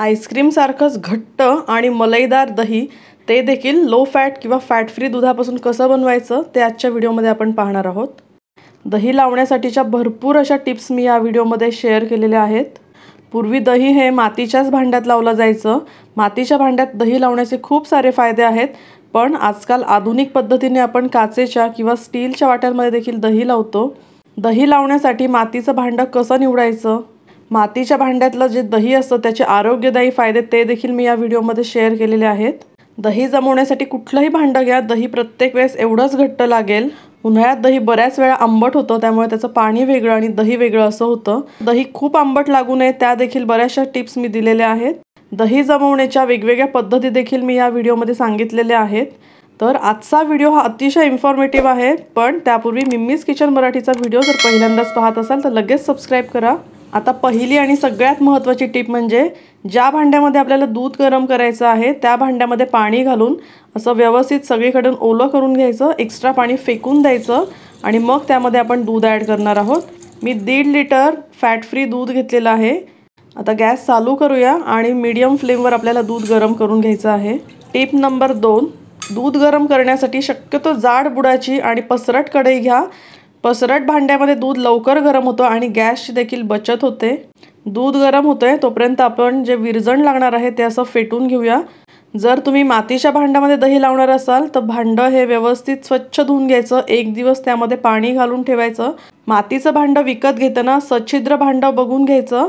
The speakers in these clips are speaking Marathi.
आईस्क्रीमसारखंच घट्ट आणि मलईदार दही ते देखील लो फॅट किंवा फॅट फ्री दुधापासून कसं बनवायचं ते आजच्या व्हिडिओमध्ये आपण पाहणार आहोत दही लावण्यासाठीच्या भरपूर अशा टिप्स मी या व्हिडिओमध्ये शेअर केलेल्या आहेत पूर्वी दही हे मातीच्याच भांड्यात लावलं जायचं मातीच्या भांड्यात दही लावण्याचे खूप सारे फायदे आहेत पण आजकाल आधुनिक पद्धतीने आपण काचेच्या किंवा स्टीलच्या वाट्यांमध्ये देखील दही लावतो दही लावण्यासाठी मातीचं भांडं कसं निवडायचं मातीच्या भांड्यातलं जे दही असतं त्याचे आरोग्यदायी फायदे ते देखील मी या व्हिडिओमध्ये शेअर केलेले आहेत दही जमवण्यासाठी कुठलंही भांडं घ्या दही प्रत्येक वेळेस एवढंच घट्ट लागेल उन्हाळ्यात दही बऱ्याच वेळा आंबट होतं त्यामुळे त्याचं पाणी वेगळं आणि दही वेगळं असं होतं दही खूप आंबट लागू नये त्या देखील बऱ्याचशा टिप्स मी दिलेल्या आहेत दही जमवण्याच्या वेगवेगळ्या पद्धती देखील मी या व्हिडिओमध्ये सांगितलेल्या आहेत तर आजचा व्हिडिओ हा अतिशय इन्फॉर्मेटिव्ह आहे पण त्यापूर्वी मिम्मीज किचन मराठीचा व्हिडिओ जर पहिल्यांदाच पाहत असाल तर लगेच सबस्क्राईब करा आता पहिली आणि सगळ्यात महत्त्वाची टीप म्हणजे ज्या भांड्यामध्ये आपल्याला दूध गरम करायचं आहे त्या भांड्यामध्ये पाणी घालून असं व्यवस्थित सगळीकडून ओलं करून घ्यायचं एक्स्ट्रा पाणी फेकून द्यायचं आणि मग त्यामध्ये आपण दूध ॲड करणार आहोत मी दीड लिटर फॅट फ्री दूध घेतलेलं आहे आता गॅस चालू करूया आणि मीडियम फ्लेमवर आपल्याला दूध गरम करून घ्यायचं आहे टीप नंबर दोन दूध गरम करण्यासाठी शक्यतो जाड बुडाची आणि पसरट कढई घ्या पसरट भांड्यामध्ये दूध लवकर गरम होतं आणि गॅसची देखील बचत होते दूध गरम होतं आहे तोपर्यंत आपण जे विरजण लागणार आहे ते असं फेटून घेऊया जर तुम्ही मातीच्या भांड्यामध्ये दही लावणार असाल तर भांडं हे व्यवस्थित स्वच्छ धुवून घ्यायचं एक दिवस त्यामध्ये पाणी घालून ठेवायचं मातीचं भांडं विकत घेताना सच्छिद्र भांडं बघून घ्यायचं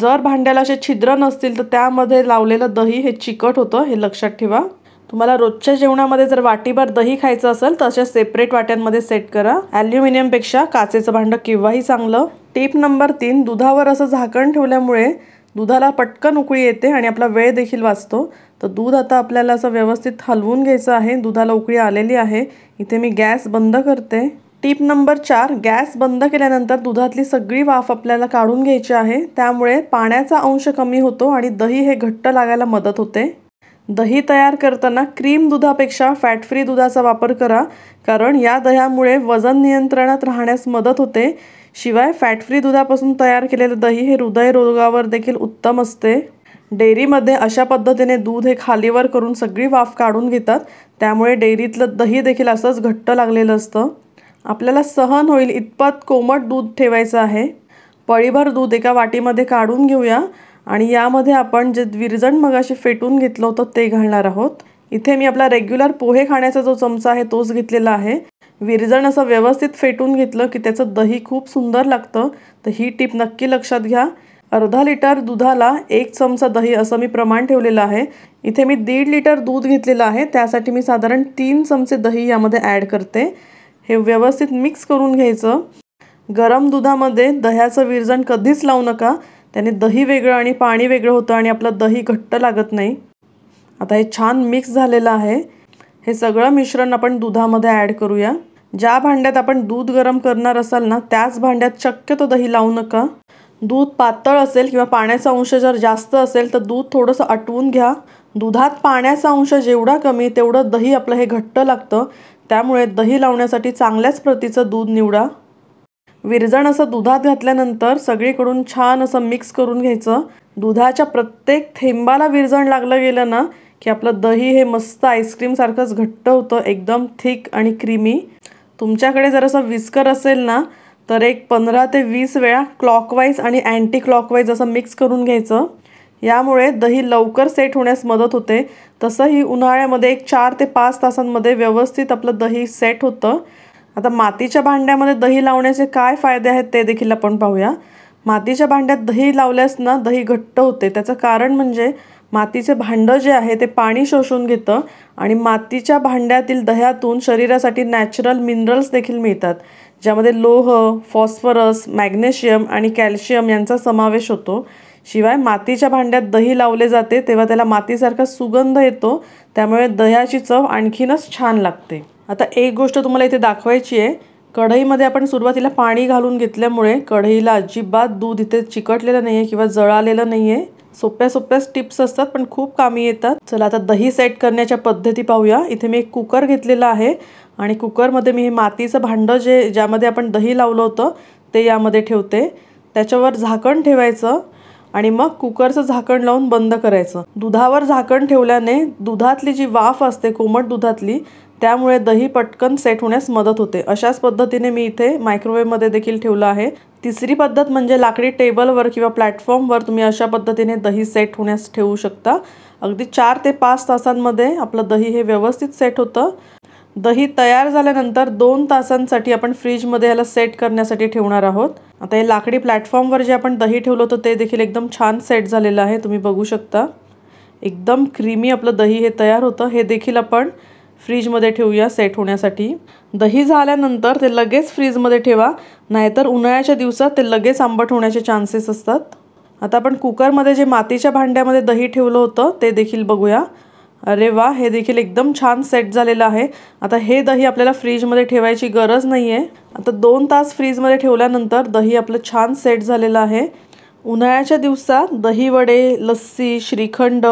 जर भांड्याला असे छिद्र नसतील तर त्यामध्ये लावलेलं दही हे चिकट होतं हे लक्षात ठेवा तुम्हाला रोजच्या जेवणामध्ये जर वाटीभर दही खायचं असेल तर अशा सेपरेट वाट्यांमध्ये सेट करा ॲल्युमिनियमपेक्षा काचेचं भांडं केव्हाही चांगलं टीप नंबर तीन दुधावर असं झाकण ठेवल्यामुळे दुधाला पटकन उकळी येते आणि आपला वेळ देखील वाचतो तर दूध आता आपल्याला असं व्यवस्थित हलवून घ्यायचं आहे दुधाला उकळी आलेली आहे इथे मी गॅस बंद करते टीप नंबर चार गॅस बंद केल्यानंतर दुधातली सगळी वाफ आपल्याला काढून घ्यायची आहे त्यामुळे पाण्याचा अंश कमी होतो आणि दही हे घट्ट लागायला मदत होते दही तयार करताना क्रीम दुधापेक्षा फॅट फ्री दुधाचा वापर करा कारण या दह्यामुळे वजन नियंत्रणात राहण्यास मदत होते शिवाय फॅट फ्री दुधापासून तयार केलेलं दही हे हृदयरोगावर देखील उत्तम असते डेअरीमध्ये अशा पद्धतीने दूध हे खालीवर करून सगळी वाफ काढून घेतात त्यामुळे डेअरीतलं दही देखील असंच घट्ट लागलेलं असतं आपल्याला सहन होईल इतपत कोमट दूध ठेवायचं आहे पळीभर दूध एका वाटीमध्ये काढून घेऊया आणि यामध्ये आपण जे विरजण मगाशी फेटून घेतलं होतं ते घालणार आहोत इथे मी आपला रेग्युलर पोहे खाण्याचा जो चमचा आहे तोच घेतलेला आहे विरजण असं व्यवस्थित फेटून घेतलं की त्याचं दही खूप सुंदर लागतं तर ही टीप नक्की लक्षात घ्या अर्धा लिटर दुधाला एक चमचा दही असं मी प्रमाण ठेवलेलं आहे इथे मी दीड लिटर दूध घेतलेलं आहे त्यासाठी मी साधारण तीन चमचे दही यामध्ये ॲड करते हे व्यवस्थित मिक्स करून घ्यायचं गरम दुधामध्ये दह्याचं विरजण कधीच लावू नका त्याने दही वेगळं आणि पाणी वेगळं होतं आणि आपलं दही घट्ट लागत नाही आता हे छान मिक्स झालेलं आहे हे सगळं मिश्रण आपण दुधामध्ये ॲड करूया ज्या भांड्यात आपण दूध गरम करणार असाल ना त्याच भांड्यात शक्यतो दही लावू नका दूध पातळ असेल किंवा पाण्याचा अंश जर जास्त असेल तर दूध थोडंसं आटवून घ्या दुधात पाण्याचा अंश जेवढा कमी तेवढं दही आपलं हे घट्ट लागतं त्यामुळे दही लावण्यासाठी चांगल्याच प्रतीचं दूध निवडा विरजण असं दुधात घातल्यानंतर सगळीकडून छान असं मिक्स करून घ्यायचं दुधाच्या प्रत्येक थेंबाला विरजण लागलं गेलं ना की आपलं दही हे मस्त आईस्क्रीमसारखंच घट्ट होतं एकदम थिक आणि क्रीमी तुमच्याकडे जर असं विस्कर असेल ना तर एक पंधरा ते वीस वेळा क्लॉकवाईज आणि अँटी क्लॉकवाईज असं मिक्स करून घ्यायचं यामुळे दही लवकर सेट होण्यास मदत होते तसंही उन्हाळ्यामध्ये एक चार ते पाच तासांमध्ये व्यवस्थित आपलं दही सेट होतं आता मातीच्या भांड्यामध्ये दही लावण्याचे काय फायदे आहेत ते देखील आपण पाहूया मातीच्या भांड्यात दही लावल्यास ना दही घट्ट होते त्याचं कारण म्हणजे मातीचे भांडं जे आहे ते पाणी शोषून घेतं आणि मातीच्या भांड्यातील दह्यातून शरीरासाठी नॅचरल मिनरल्स देखील मिळतात ज्यामध्ये लोह फॉस्फरस मॅग्नेशियम आणि कॅल्शियम यांचा समावेश होतो शिवाय मातीच्या भांड्यात दही लावले जाते तेव्हा त्याला मातीसारखा सुगंध येतो त्यामुळे दह्याची चव आणखीनच छान लागते आता एक गोष्ट तुम्हाला इथे दाखवायची आहे कढईमध्ये आपण सुरुवातीला पाणी घालून घेतल्यामुळे कढईला अजिबात दूध इथे चिकटलेलं नाही आहे किंवा जळालेलं नाही आहे सोप्या सोप्या टिप्स असतात पण खूप कामी येतात चला आता दही सेट करण्याच्या पद्धती पाहूया इथे मी एक कुकर घेतलेला आहे आणि कुकरमध्ये मी हे मातीचं भांडं जे ज्यामध्ये आपण दही लावलं होतं ते यामध्ये ठेवते त्याच्यावर झाकण ठेवायचं आणि मग कुकरचं झाकण लावून बंद करायचं दुधावर झाकण ठेवल्याने दुधातली जी वाफ असते कोमट दुधातली त्यामुळे दही पटकन सेट होण्यास मदत होते अशाच पद्धतीने मी इथे मायक्रोवेव्हमध्ये देखील ठेवलं आहे तिसरी पद्धत म्हणजे लाकडी टेबलवर किंवा प्लॅटफॉर्मवर तुम्ही अशा पद्धतीने दही सेट होण्यास ठेवू शकता अगदी चार ते पाच तासांमध्ये आपलं दही हे व्यवस्थित सेट होतं दही तयार झाल्यानंतर दोन तासांसाठी आपण फ्रीजमध्ये याला सेट करण्यासाठी ठेवणार आहोत आता हे लाकडी प्लॅटफॉर्मवर जे आपण दही ठेवलं होतं ते देखील एकदम छान सेट झालेलं आहे तुम्ही बघू शकता एकदम क्रीमी आपलं दही हे तयार होतं हे देखील आपण फ्रीजमध्ये ठेवूया सेट होण्यासाठी दही झाल्यानंतर ते लगेच फ्रीजमध्ये ठेवा नाहीतर उन्हाळ्याच्या दिवसात ते लगेच आंबट होण्याचे चान्सेस असतात आता आपण कुकरमध्ये जे मातीच्या भांड्यामध्ये दही ठेवलं होतं ते देखील बघूया अरे वा हे देखील एकदम छान सेट झालेलं आहे आता हे दही आपल्याला फ्रीजमध्ये ठेवायची गरज नाही आहे आता दोन तास फ्रीजमध्ये ठेवल्यानंतर दही आपलं छान सेट झालेलं आहे उन्हाळ्याच्या दिवसात दही वडे लस्सी श्रीखंड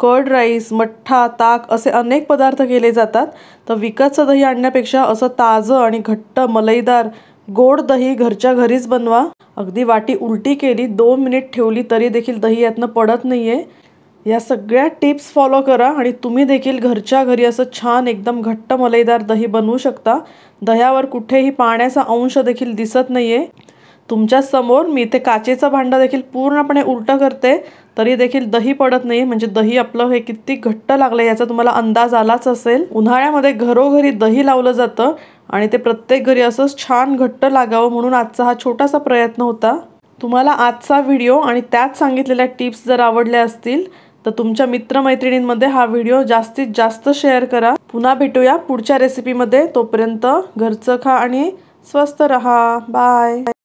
कर्ड राईस मठ्ठा ताक असे अनेक पदार्थ केले जातात तर विकतचं दही आणण्यापेक्षा असं ताजं आणि घट्ट मलईदार गोड दही घरच्या घरीच बनवा अगदी वाटी उलटी केली दोन मिनिट ठेवली तरी देखील दही यातनं पडत नाही आहे या सगळ्या टिप्स फॉलो करा आणि तुम्ही देखील घरच्या घरी असं छान एकदम घट्ट मलईदार दही बनवू शकता दह्यावर कुठेही पाण्याचा अंश देखील दिसत नाही आहे तुमच्यासमोर मी ते काचेचं भांडं देखील पूर्णपणे उलटं करते तरी देखील दही पडत नाही म्हणजे दही आपलं हे किती घट्ट लागलं याचा तुम्हाला अंदाज आलाच असेल उन्हाळ्यामध्ये घरोघरी दही लावलं जातं आणि ते प्रत्येक घरी असंच छान घट्ट लागावं म्हणून आजचा हा छोटासा प्रयत्न होता तुम्हाला आजचा व्हिडिओ आणि त्यात सांगितलेल्या टिप्स जर आवडल्या असतील तर तुमच्या मित्रमैत्रिणींमध्ये हा व्हिडिओ जास्तीत जास्त शेअर करा पुन्हा भेटूया पुढच्या रेसिपीमध्ये तोपर्यंत घरचं खा आणि स्वस्त रहा बाय